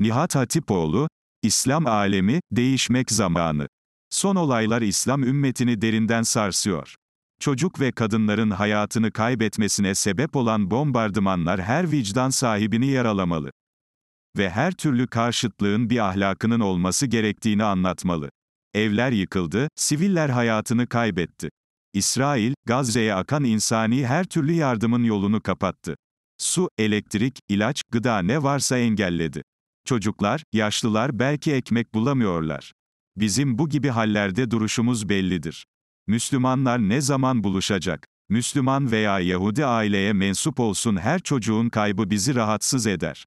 Nihat Hatipoğlu, İslam alemi, değişmek zamanı. Son olaylar İslam ümmetini derinden sarsıyor. Çocuk ve kadınların hayatını kaybetmesine sebep olan bombardımanlar her vicdan sahibini yaralamalı. Ve her türlü karşıtlığın bir ahlakının olması gerektiğini anlatmalı. Evler yıkıldı, siviller hayatını kaybetti. İsrail, Gazze'ye akan insani her türlü yardımın yolunu kapattı. Su, elektrik, ilaç, gıda ne varsa engelledi. Çocuklar, yaşlılar belki ekmek bulamıyorlar. Bizim bu gibi hallerde duruşumuz bellidir. Müslümanlar ne zaman buluşacak? Müslüman veya Yahudi aileye mensup olsun her çocuğun kaybı bizi rahatsız eder.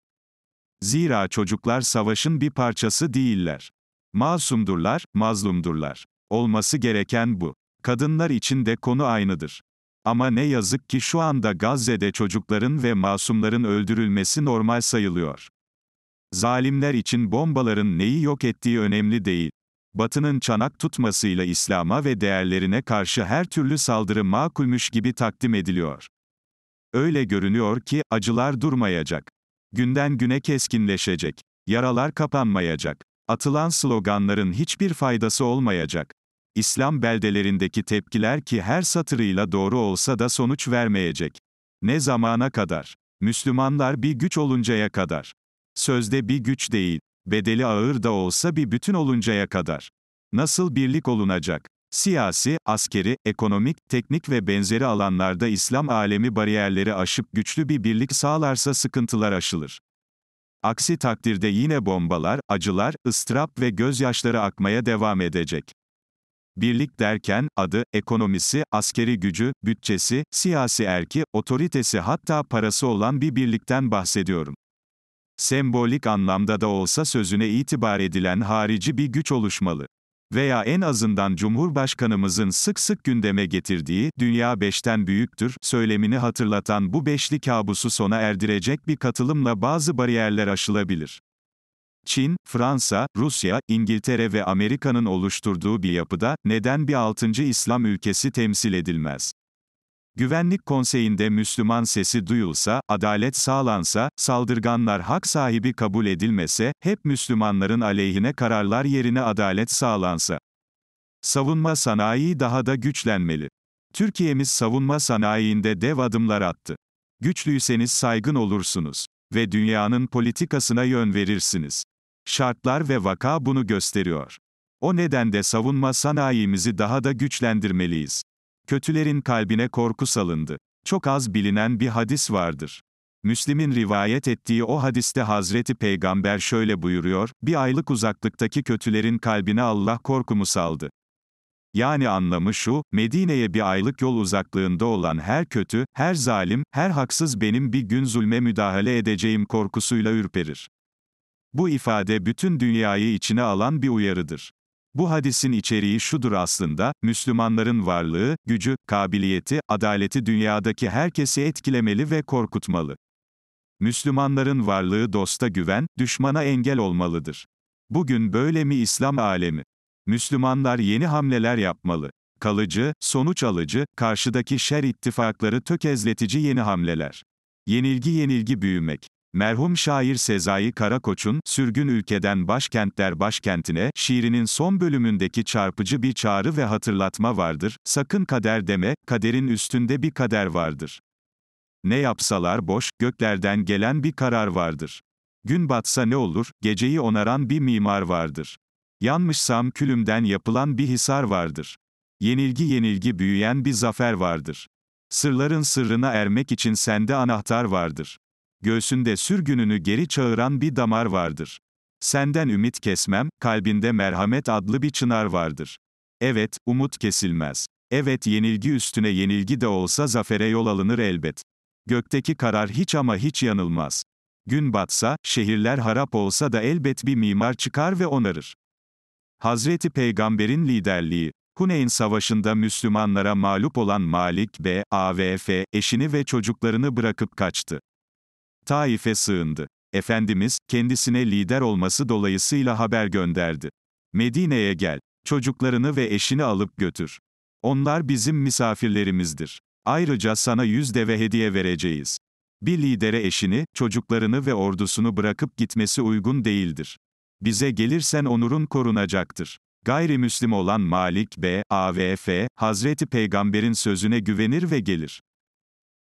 Zira çocuklar savaşın bir parçası değiller. Masumdurlar, mazlumdurlar. Olması gereken bu. Kadınlar için de konu aynıdır. Ama ne yazık ki şu anda Gazze'de çocukların ve masumların öldürülmesi normal sayılıyor. Zalimler için bombaların neyi yok ettiği önemli değil. Batının çanak tutmasıyla İslam'a ve değerlerine karşı her türlü saldırı makulmüş gibi takdim ediliyor. Öyle görünüyor ki, acılar durmayacak. Günden güne keskinleşecek. Yaralar kapanmayacak. Atılan sloganların hiçbir faydası olmayacak. İslam beldelerindeki tepkiler ki her satırıyla doğru olsa da sonuç vermeyecek. Ne zamana kadar? Müslümanlar bir güç oluncaya kadar. Sözde bir güç değil. Bedeli ağır da olsa bir bütün oluncaya kadar. Nasıl birlik olunacak? Siyasi, askeri, ekonomik, teknik ve benzeri alanlarda İslam alemi bariyerleri aşıp güçlü bir birlik sağlarsa sıkıntılar aşılır. Aksi takdirde yine bombalar, acılar, ıstırap ve gözyaşları akmaya devam edecek. Birlik derken, adı, ekonomisi, askeri gücü, bütçesi, siyasi erki, otoritesi hatta parası olan bir birlikten bahsediyorum sembolik anlamda da olsa sözüne itibar edilen harici bir güç oluşmalı. Veya en azından Cumhurbaşkanımızın sık sık gündeme getirdiği, dünya beşten büyüktür, söylemini hatırlatan bu beşli kabusu sona erdirecek bir katılımla bazı bariyerler aşılabilir. Çin, Fransa, Rusya, İngiltere ve Amerika'nın oluşturduğu bir yapıda, neden bir altıncı İslam ülkesi temsil edilmez? Güvenlik Konseyi'nde Müslüman sesi duyulsa, adalet sağlansa, saldırganlar hak sahibi kabul edilmese, hep Müslümanların aleyhine kararlar yerine adalet sağlansa. Savunma sanayi daha da güçlenmeli. Türkiye'miz savunma sanayiinde dev adımlar attı. Güçlüyseniz saygın olursunuz ve dünyanın politikasına yön verirsiniz. Şartlar ve vaka bunu gösteriyor. O nedenle savunma sanayimizi daha da güçlendirmeliyiz. Kötülerin kalbine korku salındı. Çok az bilinen bir hadis vardır. Müslim'in rivayet ettiği o hadiste Hazreti Peygamber şöyle buyuruyor, bir aylık uzaklıktaki kötülerin kalbine Allah korkumu saldı. Yani anlamı şu, Medine'ye bir aylık yol uzaklığında olan her kötü, her zalim, her haksız benim bir gün zulme müdahale edeceğim korkusuyla ürperir. Bu ifade bütün dünyayı içine alan bir uyarıdır. Bu hadisin içeriği şudur aslında, Müslümanların varlığı, gücü, kabiliyeti, adaleti dünyadaki herkesi etkilemeli ve korkutmalı. Müslümanların varlığı dosta güven, düşmana engel olmalıdır. Bugün böyle mi İslam alemi? Müslümanlar yeni hamleler yapmalı. Kalıcı, sonuç alıcı, karşıdaki şer ittifakları tökezletici yeni hamleler. Yenilgi yenilgi büyümek. Merhum şair Sezai Karakoç'un, Sürgün Ülkeden Başkentler Başkentine, şiirinin son bölümündeki çarpıcı bir çağrı ve hatırlatma vardır, sakın kader deme, kaderin üstünde bir kader vardır. Ne yapsalar boş, göklerden gelen bir karar vardır. Gün batsa ne olur, geceyi onaran bir mimar vardır. Yanmışsam külümden yapılan bir hisar vardır. Yenilgi yenilgi büyüyen bir zafer vardır. Sırların sırrına ermek için sende anahtar vardır göğsünde sürgününü geri çağıran bir damar vardır. Senden ümit kesmem, kalbinde merhamet adlı bir çınar vardır. Evet, umut kesilmez. Evet, yenilgi üstüne yenilgi de olsa zafere yol alınır elbet. Gökteki karar hiç ama hiç yanılmaz. Gün batsa, şehirler harap olsa da elbet bir mimar çıkar ve onarır. Hazreti Peygamber'in liderliği, Huneyn Savaşı'nda Müslümanlara mağlup olan Malik B. AVF, eşini ve çocuklarını bırakıp kaçtı. Taif'e sığındı. Efendimiz, kendisine lider olması dolayısıyla haber gönderdi. Medine'ye gel, çocuklarını ve eşini alıp götür. Onlar bizim misafirlerimizdir. Ayrıca sana yüz deve hediye vereceğiz. Bir lidere eşini, çocuklarını ve ordusunu bırakıp gitmesi uygun değildir. Bize gelirsen onurun korunacaktır. Gayrimüslim olan Malik B. AVF, Hazreti Peygamber'in sözüne güvenir ve gelir.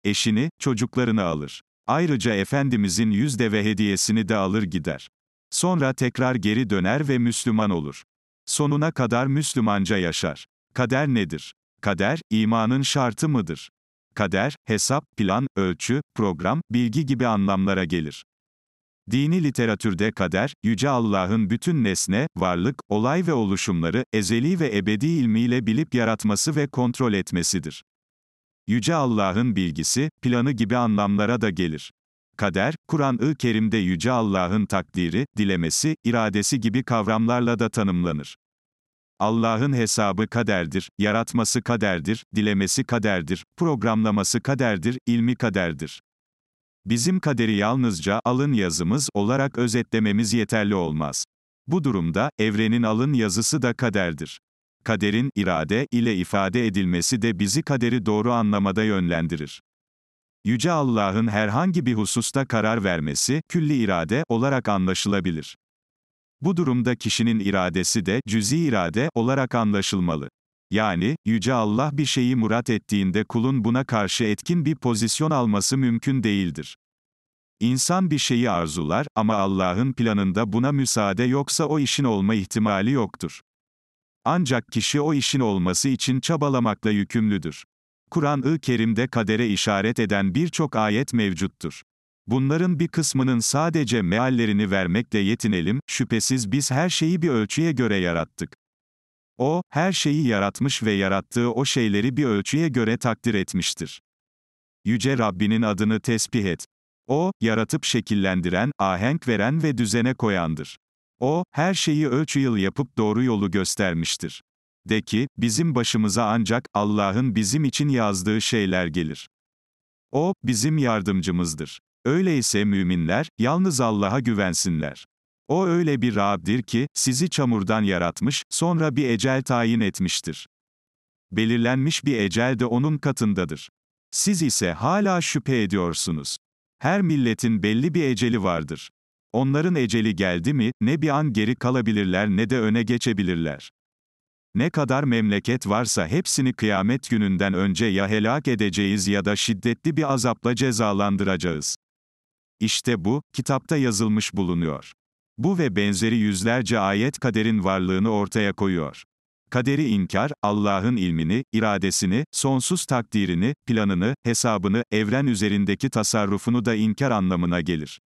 Eşini, çocuklarını alır. Ayrıca Efendimizin yüz deve hediyesini de alır gider. Sonra tekrar geri döner ve Müslüman olur. Sonuna kadar Müslümanca yaşar. Kader nedir? Kader, imanın şartı mıdır? Kader, hesap, plan, ölçü, program, bilgi gibi anlamlara gelir. Dini literatürde kader, Yüce Allah'ın bütün nesne, varlık, olay ve oluşumları, ezeli ve ebedi ilmiyle bilip yaratması ve kontrol etmesidir. Yüce Allah'ın bilgisi, planı gibi anlamlara da gelir. Kader, Kur'an-ı Kerim'de Yüce Allah'ın takdiri, dilemesi, iradesi gibi kavramlarla da tanımlanır. Allah'ın hesabı kaderdir, yaratması kaderdir, dilemesi kaderdir, programlaması kaderdir, ilmi kaderdir. Bizim kaderi yalnızca alın yazımız olarak özetlememiz yeterli olmaz. Bu durumda evrenin alın yazısı da kaderdir kaderin irade ile ifade edilmesi de bizi kaderi doğru anlamada yönlendirir. Yüce Allah'ın herhangi bir hususta karar vermesi, külli irade olarak anlaşılabilir. Bu durumda kişinin iradesi de cüzi irade olarak anlaşılmalı. Yani, Yüce Allah bir şeyi murat ettiğinde kulun buna karşı etkin bir pozisyon alması mümkün değildir. İnsan bir şeyi arzular ama Allah'ın planında buna müsaade yoksa o işin olma ihtimali yoktur. Ancak kişi o işin olması için çabalamakla yükümlüdür. Kur'an-ı Kerim'de kadere işaret eden birçok ayet mevcuttur. Bunların bir kısmının sadece meallerini vermekle yetinelim, şüphesiz biz her şeyi bir ölçüye göre yarattık. O, her şeyi yaratmış ve yarattığı o şeyleri bir ölçüye göre takdir etmiştir. Yüce Rabbinin adını tesbih et. O, yaratıp şekillendiren, ahenk veren ve düzene koyandır. O, her şeyi ölçüyıl yapıp doğru yolu göstermiştir. De ki, bizim başımıza ancak Allah'ın bizim için yazdığı şeyler gelir. O, bizim yardımcımızdır. Öyleyse müminler, yalnız Allah'a güvensinler. O öyle bir Rab'dir ki, sizi çamurdan yaratmış, sonra bir ecel tayin etmiştir. Belirlenmiş bir ecel de onun katındadır. Siz ise hala şüphe ediyorsunuz. Her milletin belli bir eceli vardır. Onların eceli geldi mi, ne bir an geri kalabilirler ne de öne geçebilirler. Ne kadar memleket varsa hepsini kıyamet gününden önce ya helak edeceğiz ya da şiddetli bir azapla cezalandıracağız. İşte bu, kitapta yazılmış bulunuyor. Bu ve benzeri yüzlerce ayet kaderin varlığını ortaya koyuyor. Kaderi inkar, Allah'ın ilmini, iradesini, sonsuz takdirini, planını, hesabını, evren üzerindeki tasarrufunu da inkar anlamına gelir.